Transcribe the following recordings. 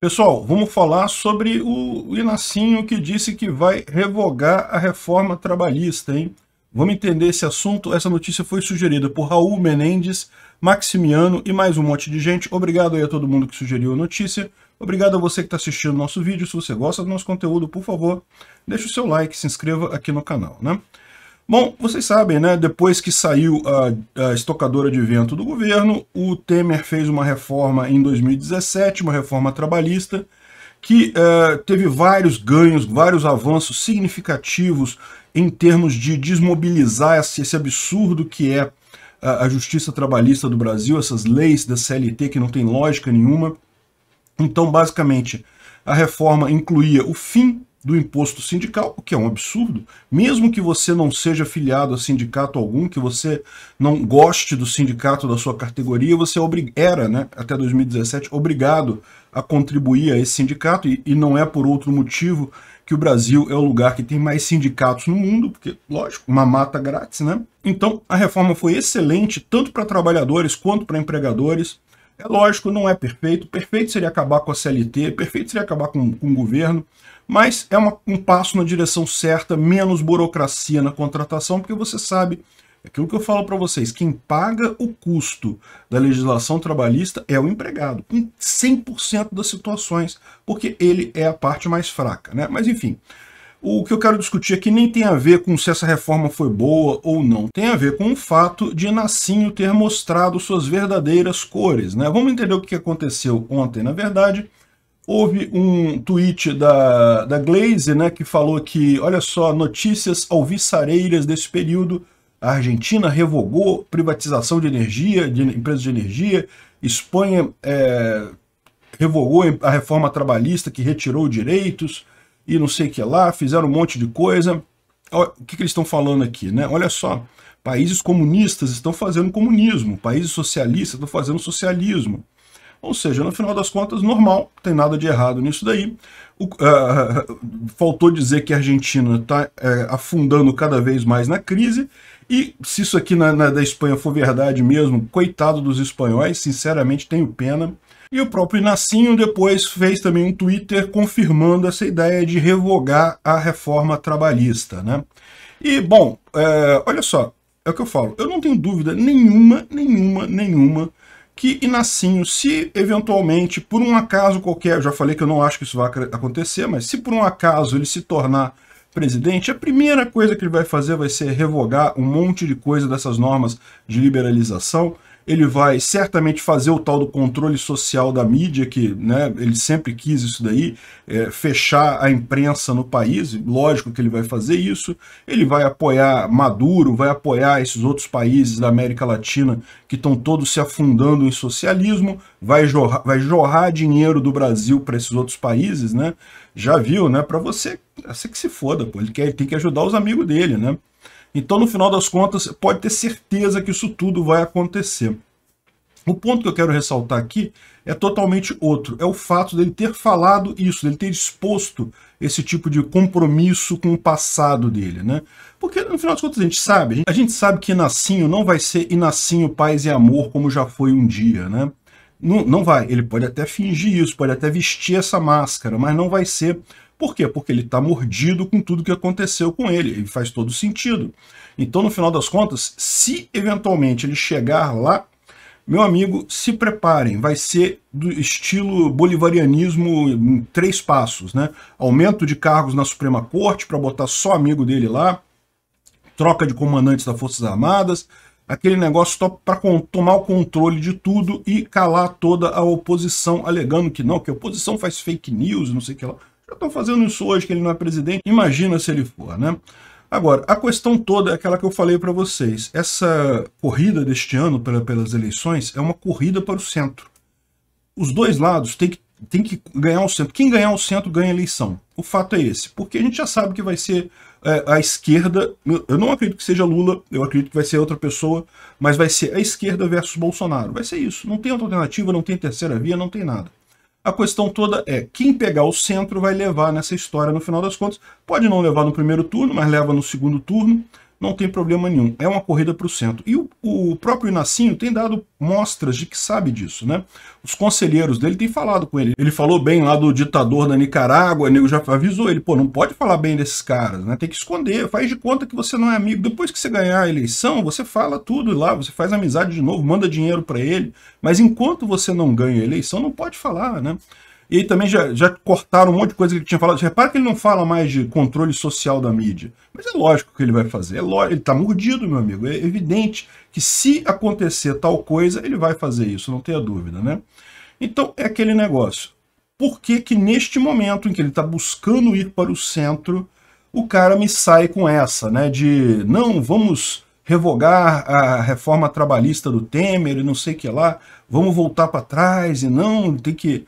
Pessoal, vamos falar sobre o Inacinho que disse que vai revogar a reforma trabalhista, hein? Vamos entender esse assunto. Essa notícia foi sugerida por Raul Menendez, Maximiano e mais um monte de gente. Obrigado aí a todo mundo que sugeriu a notícia. Obrigado a você que está assistindo o nosso vídeo. Se você gosta do nosso conteúdo, por favor, deixe o seu like, se inscreva aqui no canal, né? Bom, vocês sabem, né? Depois que saiu a, a, estocadora de vento do governo, o Temer fez uma reforma em 2017, uma reforma trabalhista, que uh, teve vários ganhos, vários avanços significativos em termos de desmobilizar esse, esse absurdo que é a, a justiça trabalhista do Brasil, essas leis da CLT que não tem lógica nenhuma. Então, basicamente, a reforma incluía o fim do imposto sindical, o que é um absurdo, mesmo que você não seja filiado a sindicato algum, que você não goste do sindicato da sua categoria, você é era, né, até 2017, obrigado a contribuir a esse sindicato, e, e não é por outro motivo que o Brasil é o lugar que tem mais sindicatos no mundo, porque, lógico, uma mata grátis, né? Então, a reforma foi excelente, tanto para trabalhadores quanto para empregadores, é lógico, não é perfeito. Perfeito seria acabar com a CLT, perfeito seria acabar com, com o governo, mas é uma, um passo na direção certa, menos burocracia na contratação, porque você sabe, é aquilo que eu falo para vocês, quem paga o custo da legislação trabalhista é o empregado, em 100% das situações, porque ele é a parte mais fraca. Né? Mas enfim, o que eu quero discutir aqui nem tem a ver com se essa reforma foi boa ou não. Tem a ver com o fato de Nassinho ter mostrado suas verdadeiras cores. Né? Vamos entender o que aconteceu ontem. Na verdade, houve um tweet da, da Glaze né, que falou que, olha só, notícias alviçareiras desse período. A Argentina revogou privatização de energia, de empresas de energia. Espanha é, revogou a reforma trabalhista que retirou direitos e não sei o que lá, fizeram um monte de coisa. o que, que eles estão falando aqui, né? Olha só, países comunistas estão fazendo comunismo, países socialistas estão fazendo socialismo. Ou seja, no final das contas, normal, não tem nada de errado nisso daí. O, uh, faltou dizer que a Argentina está uh, é, afundando cada vez mais na crise, e se isso aqui na, na, da Espanha for verdade mesmo, coitado dos espanhóis, sinceramente tenho pena. E o próprio Inacinho depois fez também um Twitter confirmando essa ideia de revogar a reforma trabalhista. Né? E, bom, é, olha só, é o que eu falo, eu não tenho dúvida nenhuma, nenhuma, nenhuma que Inacinho, se eventualmente, por um acaso qualquer, eu já falei que eu não acho que isso vai acontecer, mas se por um acaso ele se tornar presidente, a primeira coisa que ele vai fazer vai ser revogar um monte de coisa dessas normas de liberalização ele vai certamente fazer o tal do controle social da mídia, que né, ele sempre quis isso daí, é, fechar a imprensa no país, lógico que ele vai fazer isso, ele vai apoiar Maduro, vai apoiar esses outros países da América Latina que estão todos se afundando em socialismo, vai jorrar, vai jorrar dinheiro do Brasil para esses outros países, né? Já viu, né? Para você, você que se foda, pô, ele, quer, tem que ajudar os amigos dele, né? Então, no final das contas, pode ter certeza que isso tudo vai acontecer. O ponto que eu quero ressaltar aqui é totalmente outro. É o fato dele ter falado isso, dele ter exposto esse tipo de compromisso com o passado dele, né? Porque, no final das contas, a gente sabe. A gente sabe que Inacinho não vai ser Inacinho Paz e Amor como já foi um dia, né? Não, não vai. Ele pode até fingir isso, pode até vestir essa máscara, mas não vai ser por quê? Porque ele está mordido com tudo que aconteceu com ele, e faz todo sentido. Então, no final das contas, se eventualmente ele chegar lá, meu amigo, se preparem, vai ser do estilo bolivarianismo em três passos, né? Aumento de cargos na Suprema Corte para botar só amigo dele lá, troca de comandantes das Forças Armadas, aquele negócio para tomar o controle de tudo e calar toda a oposição, alegando que não, que a oposição faz fake news, não sei o que lá. Eu estou fazendo isso hoje que ele não é presidente, imagina se ele for, né? Agora, a questão toda é aquela que eu falei para vocês. Essa corrida deste ano pela, pelas eleições é uma corrida para o centro. Os dois lados têm que, têm que ganhar o centro. Quem ganhar o centro ganha a eleição. O fato é esse. Porque a gente já sabe que vai ser é, a esquerda. Eu não acredito que seja Lula, eu acredito que vai ser outra pessoa, mas vai ser a esquerda versus Bolsonaro. Vai ser isso. Não tem outra alternativa, não tem terceira via, não tem nada. A questão toda é quem pegar o centro vai levar nessa história no final das contas. Pode não levar no primeiro turno, mas leva no segundo turno não tem problema nenhum. É uma corrida para o centro. E o, o próprio Inacinho tem dado mostras de que sabe disso, né? Os conselheiros dele têm falado com ele. Ele falou bem lá do ditador da Nicarágua, o nego já avisou ele, pô, não pode falar bem desses caras, né? Tem que esconder, faz de conta que você não é amigo. Depois que você ganhar a eleição, você fala tudo lá, você faz amizade de novo, manda dinheiro para ele. Mas enquanto você não ganha a eleição, não pode falar, né? E aí também já, já cortaram um monte de coisa que ele tinha falado. Repara que ele não fala mais de controle social da mídia. Mas é lógico que ele vai fazer. É lógico, ele está mordido, meu amigo. É evidente que se acontecer tal coisa, ele vai fazer isso, não tenha dúvida, né? Então é aquele negócio. Por que que neste momento em que ele está buscando ir para o centro, o cara me sai com essa, né? De não, vamos revogar a reforma trabalhista do Temer e não sei o que lá, vamos voltar para trás e não, tem que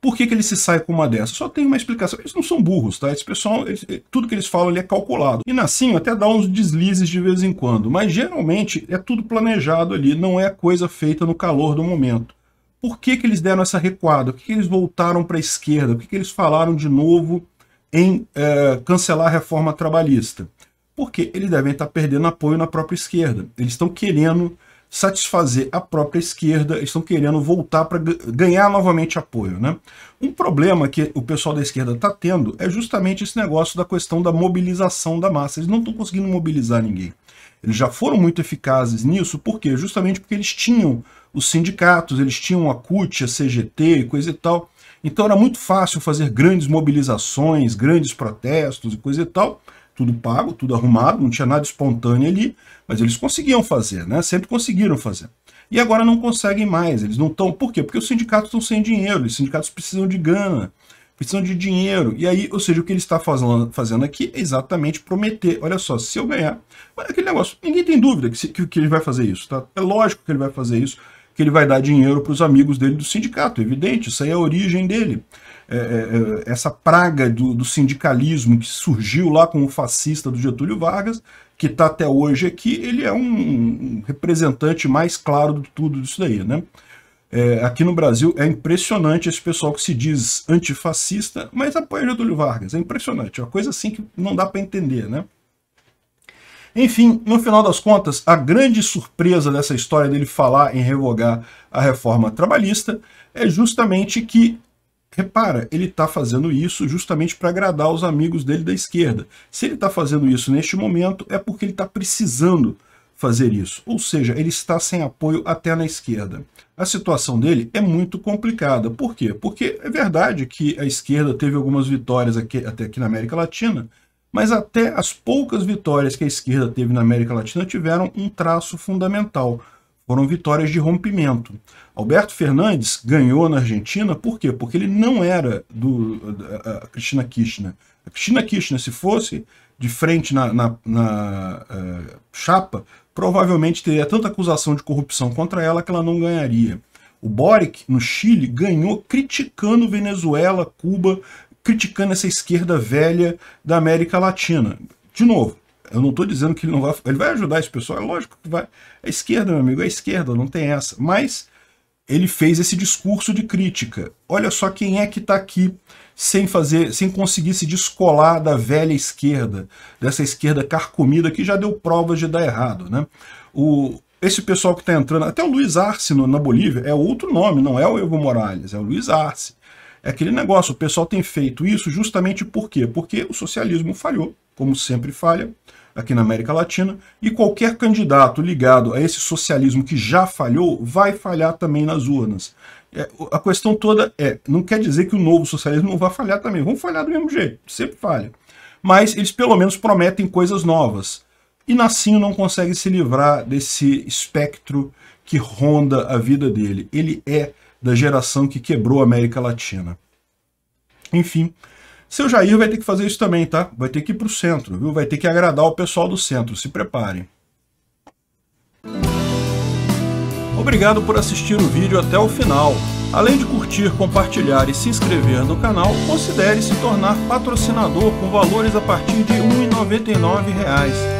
por que, que ele se sai com uma dessa? Só tem uma explicação. Eles não são burros, tá? Esse pessoal, eles, eh, tudo que eles falam é calculado. E Nassim até dá uns deslizes de vez em quando, mas geralmente é tudo planejado ali, não é coisa feita no calor do momento. Por que, que eles deram essa recuada? Por que, que eles voltaram para a esquerda? Por que, que eles falaram de novo em é, cancelar a reforma trabalhista? Porque eles devem estar tá perdendo apoio na própria esquerda. Eles estão querendo satisfazer a própria esquerda, estão querendo voltar para ganhar novamente apoio. Né? Um problema que o pessoal da esquerda está tendo é justamente esse negócio da questão da mobilização da massa. Eles não estão conseguindo mobilizar ninguém. Eles já foram muito eficazes nisso, por quê? Justamente porque eles tinham os sindicatos, eles tinham a CUT, a CGT e coisa e tal. Então era muito fácil fazer grandes mobilizações, grandes protestos e coisa e tal, tudo pago, tudo arrumado, não tinha nada espontâneo ali, mas eles conseguiam fazer, né? Sempre conseguiram fazer. E agora não conseguem mais, eles não estão. Por quê? Porque os sindicatos estão sem dinheiro, os sindicatos precisam de grana, precisam de dinheiro. E aí, ou seja, o que ele está fazendo, fazendo aqui é exatamente prometer: olha só, se eu ganhar. Aquele negócio, ninguém tem dúvida que, que, que ele vai fazer isso, tá? É lógico que ele vai fazer isso, que ele vai dar dinheiro para os amigos dele do sindicato, é evidente, isso aí é a origem dele. É, é, é, essa praga do, do, sindicalismo que surgiu lá com o fascista do Getúlio Vargas, que está até hoje aqui, ele é um, um, representante mais claro de tudo isso daí, né? É, aqui no Brasil é impressionante esse pessoal que se diz antifascista, mas apoia Getúlio Vargas. É impressionante, é uma coisa assim que não dá para entender, né? Enfim, no final das contas, a grande surpresa dessa história dele falar em revogar a reforma trabalhista é justamente que Repara, ele está fazendo isso justamente para agradar os amigos dele da esquerda. Se ele está fazendo isso neste momento, é porque ele está precisando fazer isso. Ou seja, ele está sem apoio até na esquerda. A situação dele é muito complicada. Por quê? Porque é verdade que a esquerda teve algumas vitórias aqui, até aqui na América Latina, mas até as poucas vitórias que a esquerda teve na América Latina tiveram um traço fundamental foram vitórias de rompimento. Alberto Fernandes ganhou na Argentina, por quê? Porque ele não era do a Cristina Kirchner. A Cristina Kirchner, se fosse de frente na, na, na uh, chapa, provavelmente teria tanta acusação de corrupção contra ela que ela não ganharia. O Boric, no Chile, ganhou criticando Venezuela, Cuba, criticando essa esquerda velha da América Latina. De novo, eu não estou dizendo que ele não vai. Ele vai ajudar esse pessoal, é lógico que vai. É esquerda, meu amigo, é esquerda, não tem essa. Mas ele fez esse discurso de crítica. Olha só quem é que está aqui sem fazer, sem conseguir se descolar da velha esquerda, dessa esquerda carcomida que já deu provas de dar errado, né? O, esse pessoal que está entrando, até o Luiz Arce no, na Bolívia, é outro nome, não é o Evo Morales, é o Luiz Arce. É aquele negócio, o pessoal tem feito isso justamente por quê? Porque o socialismo falhou, como sempre falha, aqui na América Latina, e qualquer candidato ligado a esse socialismo que já falhou vai falhar também nas urnas. É, a questão toda é, não quer dizer que o novo socialismo não vai falhar também, vão falhar do mesmo jeito, sempre falha. Mas eles pelo menos prometem coisas novas. E Nassinho não consegue se livrar desse espectro que ronda a vida dele. Ele é da geração que quebrou a América Latina. Enfim, seu Jair vai ter que fazer isso também, tá? Vai ter que ir pro centro, viu? Vai ter que agradar o pessoal do centro, se preparem. Obrigado por assistir o vídeo até o final. Além de curtir, compartilhar e se inscrever no canal, considere se tornar patrocinador com valores a partir de R$ 1,99